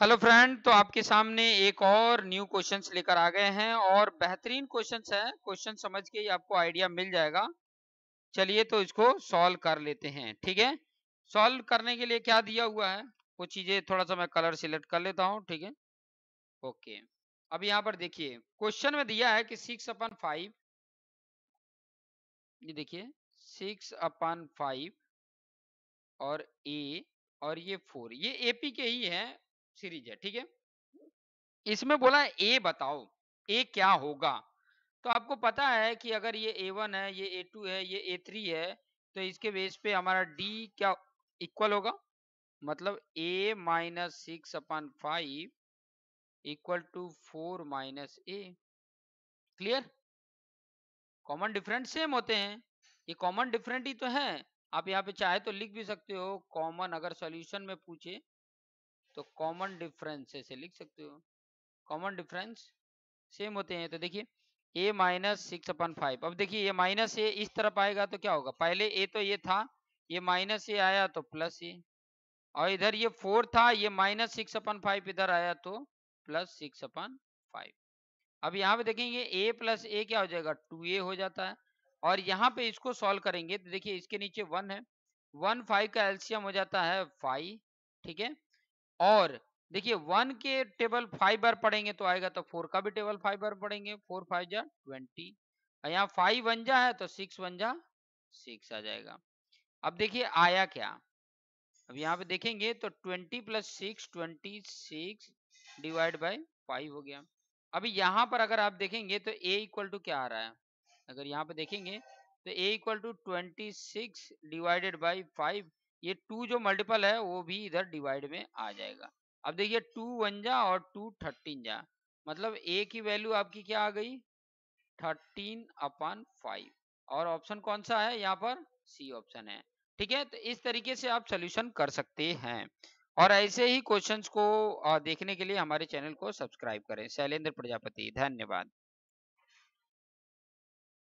hello friend तो आपके सामने एक और न्यू क्वेश्चंस लेकर आ गए हैं और बेहतरीन क्वेश्चंस हैं क्वेश्चन समझ के ही आपको आइडिया मिल जाएगा चलिए तो इसको सॉल्व कर लेते हैं ठीक है सॉल्व करने के लिए क्या दिया हुआ है वो चीजें थोड़ा सा मैं कलर सिलेक्ट कर लेता हूँ ठीक है ओके अब यहाँ पर देखिए क्वेश्चन में दिया है कि सिक्स अपन फाइव ये देखिए सिक्स अपन फाइव और ए और ये फोर ये एपी के ही है सीरीज है ठीक है इसमें बोला ए बताओ ए क्या होगा तो आपको पता है कि अगर ये ए वन है ये ए टू है ये ए थ्री है तो इसके बेस पे हमारा डी क्या इक्वल होगा मतलब A minus six upon five equal to four minus A clear common different same होते हैं ये कॉमन डिफरेंट ही तो है आप यहाँ पे चाहे तो लिख भी सकते हो कॉमन अगर सॉल्यूशन में पूछे तो कॉमन डिफरेंस ऐसे लिख सकते हो कॉमन डिफरेंस सेम होते हैं तो देखिए A minus six upon five अब देखिए ये माइनस ए इस तरफ आएगा तो क्या होगा पहले ए तो ये था ये माइनस ए आया तो प्लस ए और इधर ये फोर था ये माइनस सिक्स अपन फाइव इधर आया तो प्लस सिक्स अपन फाइव अब यहाँ पे देखेंगे ए प्लस ए क्या हो जाएगा टू ए हो जाता है और यहाँ पे इसको सॉल्व करेंगे तो देखिए इसके नीचे वन है वन फाइव का एल्सियम हो जाता है फाइव ठीक है और देखिए वन के टेबल फाइव बार पढ़ेंगे तो आएगा तो फोर का भी टेबल फाइव बार पढ़ेंगे फोर फाइव जा ट्वेंटी यहाँ फाइव वन जा है तो सिक्स वन जा सिक्स आ जाएगा अब देखिए आया क्या अब यहाँ पे देखेंगे तो twenty plus six twenty six divide by five हो गया अभी यहाँ पर अगर आप देखेंगे तो ए इक्वल टू क्या आ रहा है अगर यहाँ पे देखेंगे तो A equal to twenty six divided by five ये टू जो मल्टीपल है वो भी इधर डिवाइड में आ जाएगा अब देखिए टू वन जा और टू थर्टीन जा मतलब ए की वैल्यू आपकी क्या आ गई थर्टीन अपॉन फाइव और ऑप्शन कौन सा है यहाँ पर सी ऑप्शन है ठीक है तो इस तरीके से आप सोल्यूशन कर सकते हैं और ऐसे ही क्वेश्चंस को देखने के लिए हमारे चैनल को सब्सक्राइब करें शैलेंद्र प्रजापति धन्यवाद